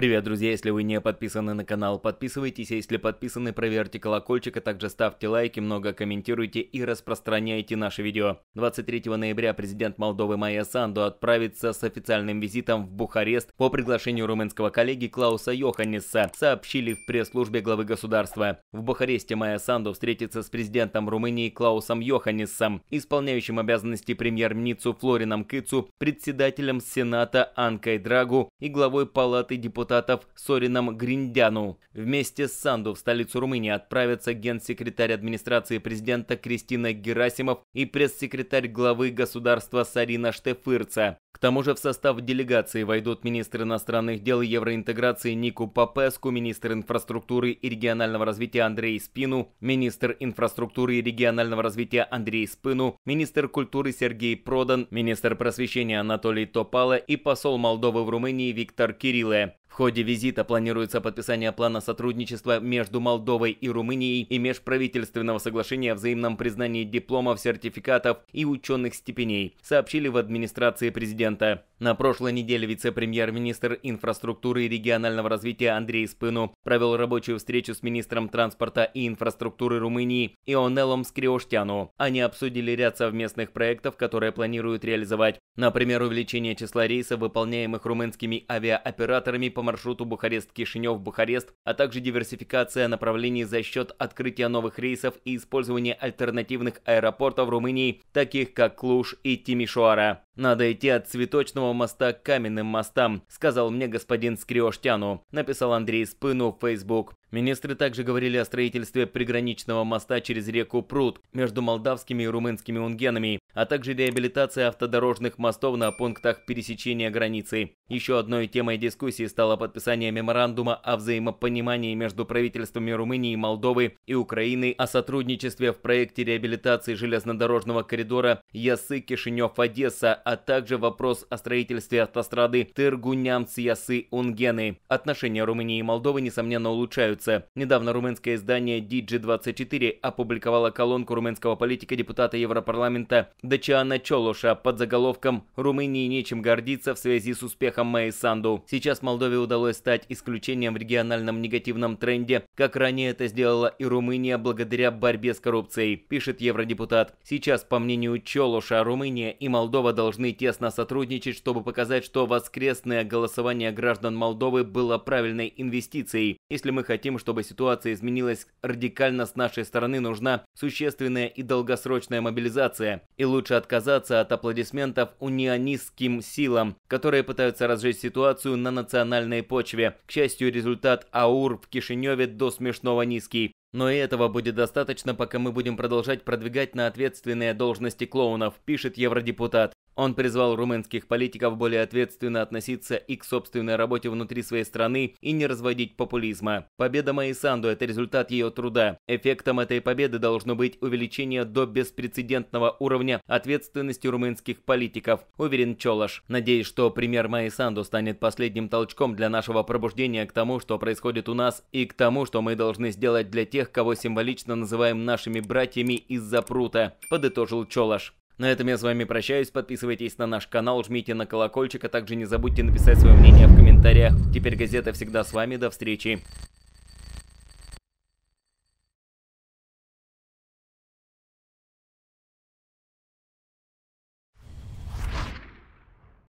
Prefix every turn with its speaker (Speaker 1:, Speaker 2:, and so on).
Speaker 1: Привет, друзья, если вы не подписаны на канал, подписывайтесь, а если подписаны, проверьте колокольчик, а также ставьте лайки, много комментируйте и распространяйте наши видео. 23 ноября президент Молдовы Майя Санду отправится с официальным визитом в Бухарест по приглашению румынского коллеги Клауса Йоханнеса, сообщили в пресс-службе главы государства. В Бухаресте Майя Санду встретится с президентом Румынии Клаусом Йоханнесом, исполняющим обязанности премьер-министру Флорином Кыцу, председателем Сената Анкой Драгу и главой Палаты депутатов депутатов Сорином Гриндяну. Вместе с Санду в столицу Румынии отправятся генсекретарь администрации президента Кристина Герасимов и пресс-секретарь главы государства Сарина Штефырца. К тому же в состав делегации войдут министр иностранных дел и евроинтеграции Нику Папеску, министр инфраструктуры и регионального развития Андрей Спину, министр инфраструктуры и регионального развития Андрей Спину, министр культуры Сергей Продан, министр просвещения Анатолий Топала и посол Молдовы в Румынии Виктор Кирилле ходе визита планируется подписание плана сотрудничества между Молдовой и Румынией и межправительственного соглашения о взаимном признании дипломов, сертификатов и ученых степеней, сообщили в администрации президента. На прошлой неделе вице-премьер-министр инфраструктуры и регионального развития Андрей Спыну провел рабочую встречу с министром транспорта и инфраструктуры Румынии Ионелом Скриоштяну. Они обсудили ряд совместных проектов, которые планируют реализовать. Например, увеличение числа рейсов, выполняемых румынскими авиаоператорами по по маршруту Бухарест-Кишинев-Бухарест, а также диверсификация направлений за счет открытия новых рейсов и использования альтернативных аэропортов Румынии, таких как Клуш и Тимишоара. «Надо идти от цветочного моста к каменным мостам», — сказал мне господин Скриоштяну, — написал Андрей Спыну в Facebook. Министры также говорили о строительстве приграничного моста через реку Пруд между молдавскими и румынскими унгенами, а также реабилитации автодорожных мостов на пунктах пересечения границы. Еще одной темой дискуссии стало подписание меморандума о взаимопонимании между правительствами Румынии, Молдовы и Украины о сотрудничестве в проекте реабилитации железнодорожного коридора Ясы-Кишинев-Одесса а также вопрос о строительстве автострады Тыргуням-Циясы-Унгены. Отношения Румынии и Молдовы, несомненно, улучшаются. Недавно румынское издание DG24 опубликовало колонку румынского политика депутата Европарламента Дачиана Чолоша под заголовком «Румынии нечем гордиться в связи с успехом Мэй Санду». Сейчас Молдове удалось стать исключением в региональном негативном тренде, как ранее это сделала и Румыния благодаря борьбе с коррупцией, пишет евродепутат. Сейчас, по мнению Чолоша, Румыния и Молдова должны должны тесно сотрудничать, чтобы показать, что воскресное голосование граждан Молдовы было правильной инвестицией. Если мы хотим, чтобы ситуация изменилась радикально с нашей стороны, нужна существенная и долгосрочная мобилизация. И лучше отказаться от аплодисментов унионистским силам, которые пытаются разжечь ситуацию на национальной почве. К счастью, результат АУР в Кишиневе до смешного низкий. Но и этого будет достаточно, пока мы будем продолжать продвигать на ответственные должности клоунов, пишет евродепутат. Он призвал румынских политиков более ответственно относиться и к собственной работе внутри своей страны и не разводить популизма. Победа Майи Санду – это результат ее труда. Эффектом этой победы должно быть увеличение до беспрецедентного уровня ответственности румынских политиков, уверен Чолаш. Надеюсь, что пример Майи Санду станет последним толчком для нашего пробуждения к тому, что происходит у нас, и к тому, что мы должны сделать для тех, кого символично называем нашими братьями из-за прута, подытожил Чолаш. На этом я с вами прощаюсь, подписывайтесь на наш канал, жмите на колокольчик, а также не забудьте написать свое мнение в комментариях. Теперь газета всегда с вами, до встречи!